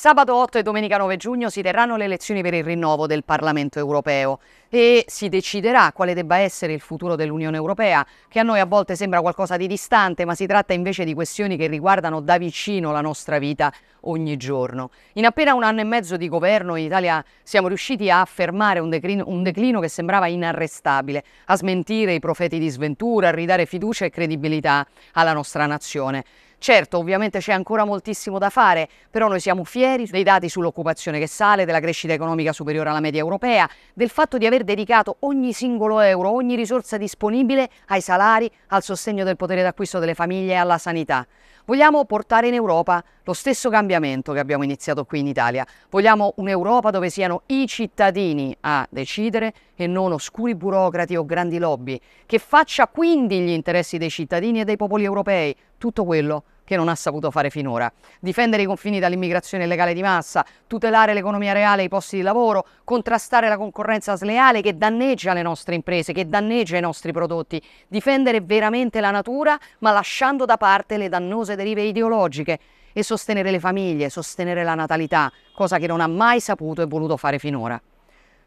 Sabato 8 e domenica 9 giugno si terranno le elezioni per il rinnovo del Parlamento europeo e si deciderà quale debba essere il futuro dell'Unione europea, che a noi a volte sembra qualcosa di distante, ma si tratta invece di questioni che riguardano da vicino la nostra vita ogni giorno. In appena un anno e mezzo di governo in Italia siamo riusciti a fermare un declino, un declino che sembrava inarrestabile, a smentire i profeti di sventura, a ridare fiducia e credibilità alla nostra nazione. Certo, ovviamente c'è ancora moltissimo da fare, però noi siamo fieri dei dati sull'occupazione che sale, della crescita economica superiore alla media europea, del fatto di aver dedicato ogni singolo euro, ogni risorsa disponibile ai salari, al sostegno del potere d'acquisto delle famiglie e alla sanità. Vogliamo portare in Europa lo stesso cambiamento che abbiamo iniziato qui in Italia. Vogliamo un'Europa dove siano i cittadini a decidere e non oscuri burocrati o grandi lobby, che faccia quindi gli interessi dei cittadini e dei popoli europei, tutto quello che non ha saputo fare finora. Difendere i confini dall'immigrazione illegale di massa, tutelare l'economia reale e i posti di lavoro, contrastare la concorrenza sleale che danneggia le nostre imprese, che danneggia i nostri prodotti, difendere veramente la natura ma lasciando da parte le dannose derive ideologiche e sostenere le famiglie, sostenere la natalità, cosa che non ha mai saputo e voluto fare finora.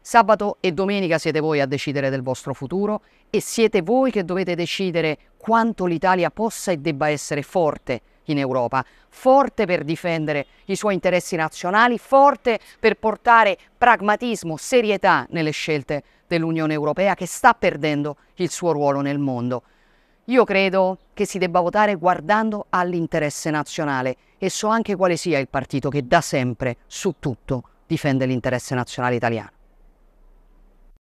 Sabato e domenica siete voi a decidere del vostro futuro e siete voi che dovete decidere quanto l'Italia possa e debba essere forte in Europa, forte per difendere i suoi interessi nazionali, forte per portare pragmatismo, serietà nelle scelte dell'Unione Europea che sta perdendo il suo ruolo nel mondo. Io credo che si debba votare guardando all'interesse nazionale e so anche quale sia il partito che da sempre, su tutto, difende l'interesse nazionale italiano.